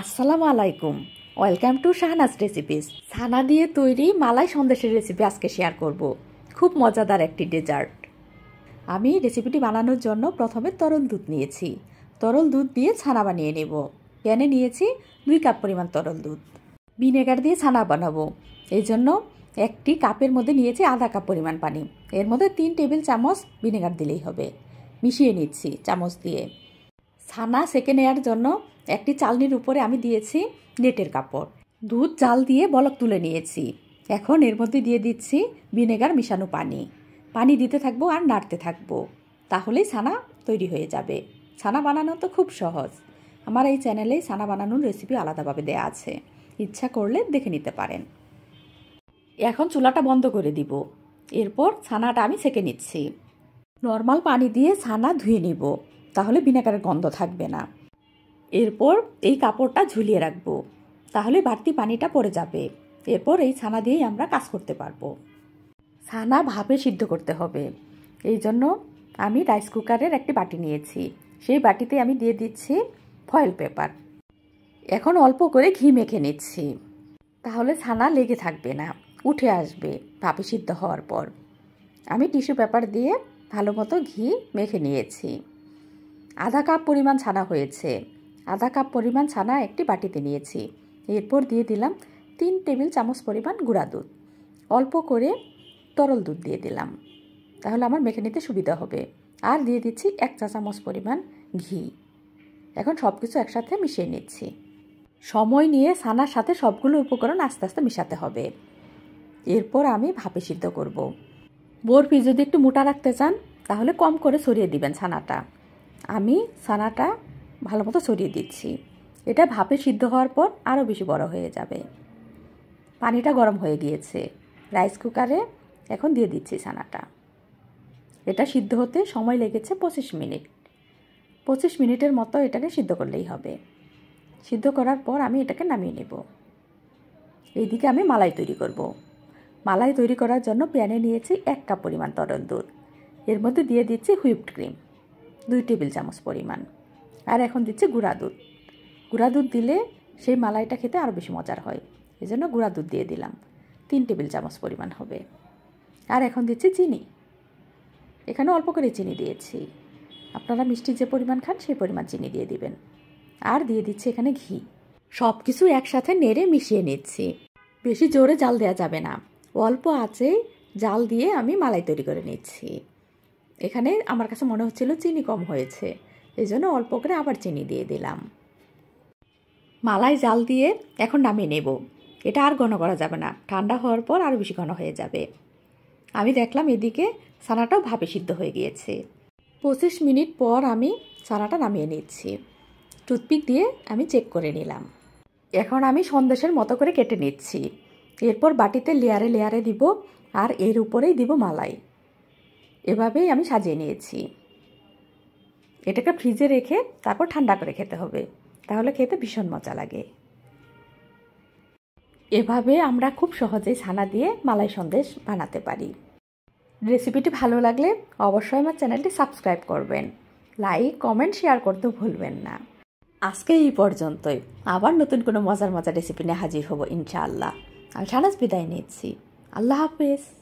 আসসালামু আলাইকুম welcome to Shahnaz recipes ছানা দিয়ে তৈরি মালাই সন্দেশের রেসিপি আজকে শেয়ার করব খুব মজাদার একটি ডেজার্ট আমি রেসিপিটি বানানোর জন্য প্রথমে তরল দুধ নিয়েছি তরল দুধ দিয়ে ছানা বানিয়ে নেব প্যানে নিয়েছি দুই কাপ পরিমাণ তরল দুধ ভিনেগার দিয়ে ছানা বানাবো এই জন্য একটি কাপের মধ্যে নিয়েছি আধা কাপ পরিমাণ পানি এর মধ্যে তিন টেবিল চামচ ভিনেগার দিলেই হবে মিশিয়ে নিচ্ছি চামচ দিয়ে ছানা সেকে নেওয়ার জন্য একটি চালনির উপরে আমি দিয়েছি নেটের কাপড় দুধ চাল দিয়ে বলক তুলে নিয়েছি এখন এর মধ্যে দিয়ে দিচ্ছি ভিনেগার মিশানো পানি পানি দিতে থাকবো আর নাড়তে থাকবো তাহলেই ছানা তৈরি হয়ে যাবে ছানা বানানো তো খুব সহজ আমার এই চ্যানেলে ছানা বানানোর রেসিপি আলাদাভাবে দেয়া আছে ইচ্ছা করলে দেখে নিতে পারেন এখন চুলাটা বন্ধ করে দিব এরপর ছানাটা আমি সেঁকে নিচ্ছি নর্মাল পানি দিয়ে ছানা ধুয়ে নিব তাহলে ভিনেগারের গন্ধ থাকবে না এরপর এই কাপড়টা ঝুলিয়ে রাখবো তাহলে বাড়তি পানিটা পড়ে যাবে এরপর এই ছানা দিয়েই আমরা কাজ করতে পারবো ছানা ভাপে সিদ্ধ করতে হবে এই জন্য আমি রাইস কুকারের একটি বাটি নিয়েছি সেই বাটিতে আমি দিয়ে দিচ্ছি ফয়েল পেপার এখন অল্প করে ঘি মেখে নিচ্ছি তাহলে ছানা লেগে থাকবে না উঠে আসবে ভাপে সিদ্ধ হওয়ার পর আমি টিস্যু পেপার দিয়ে ভালো মতো ঘি মেখে নিয়েছি আধা কাপ পরিমাণ ছানা হয়েছে আধা কাপ পরিমাণ ছানা একটি বাটিতে নিয়েছি এরপর দিয়ে দিলাম তিন টেবিল চামচ পরিমাণ গুঁড়া দুধ অল্প করে তরল দুধ দিয়ে দিলাম তাহলে আমার মেখে নিতে সুবিধা হবে আর দিয়ে দিচ্ছি এক চা চামচ পরিমাণ ঘি এখন সব কিছু একসাথে মিশিয়ে নিচ্ছি সময় নিয়ে ছানার সাথে সবগুলো উপকরণ আস্তে আস্তে মিশাতে হবে এরপর আমি ভাপে সিদ্ধ করব বরফি যদি একটু মোটা রাখতে চান তাহলে কম করে ছড়িয়ে দিবেন ছানাটা আমি সানাটা ভালো মতো ছড়িয়ে দিচ্ছি এটা ভাপে সিদ্ধ হওয়ার পর আরও বেশি বড় হয়ে যাবে পানিটা গরম হয়ে গিয়েছে রাইস কুকারে এখন দিয়ে দিচ্ছি সানাটা এটা সিদ্ধ হতে সময় লেগেছে পঁচিশ মিনিট পঁচিশ মিনিটের মতো এটাকে সিদ্ধ করলেই হবে সিদ্ধ করার পর আমি এটাকে নামিয়ে নেব এইদিকে আমি মালাই তৈরি করব। মালাই তৈরি করার জন্য প্যানে নিয়েছি এক কাপ পরিমাণ তরল দুধ এর মধ্যে দিয়ে দিচ্ছি হুইপড ক্রিম দুই টেবিল চামচ পরিমাণ আর এখন দিচ্ছি গুঁড়া দুধ গুঁড়া দুধ দিলে সেই মালাইটা খেতে আরও বেশি মজার হয় এই জন্য গুঁড়া দুধ দিয়ে দিলাম তিন টেবিল চামচ পরিমাণ হবে আর এখন দিচ্ছি চিনি এখানে অল্প করে চিনি দিয়েছি আপনারা মিষ্টি যে পরিমাণ খান সেই পরিমাণ চিনি দিয়ে দিবেন আর দিয়ে দিচ্ছি এখানে ঘি সব কিছু একসাথে নেড়ে মিশিয়ে নিচ্ছি বেশি জোরে জাল দেওয়া যাবে না অল্প আছে জাল দিয়ে আমি মালাই তৈরি করে নিচ্ছি এখানে আমার কাছে মনে হচ্ছিল চিনি কম হয়েছে এই জন্য অল্প করে আবার চিনি দিয়ে দিলাম মালাই জাল দিয়ে এখন নামিয়ে নেব এটা আর ঘন করা যাবে না ঠান্ডা হওয়ার পর আরও বেশি ঘন হয়ে যাবে আমি দেখলাম এদিকে সানাটাও ভাপে সিদ্ধ হয়ে গিয়েছে পঁচিশ মিনিট পর আমি সানাটা নামিয়ে নিচ্ছি টুথপিক দিয়ে আমি চেক করে নিলাম এখন আমি সন্দেশের মতো করে কেটে নিচ্ছি এরপর বাটিতে লেয়ারে লেয়ারে দিব আর এর উপরেই দিব মালাই এভাবেই আমি সাজিয়ে নিয়েছি এটাকে ফ্রিজে রেখে তারপর ঠান্ডা করে খেতে হবে তাহলে খেতে ভীষণ মজা লাগে এভাবে আমরা খুব সহজেই ছানা দিয়ে মালাই সন্দেশ বানাতে পারি রেসিপিটি ভালো লাগলে অবশ্যই আমার চ্যানেলটি সাবস্ক্রাইব করবেন লাইক কমেন্ট শেয়ার করতে ভুলবেন না আজকে এই পর্যন্তই আবার নতুন কোনো মজার মজার রেসিপি নিয়ে হাজির হব ইনশাআল্লাহ আমি সারাজ বিদায় নিচ্ছি আল্লাহ হাফেজ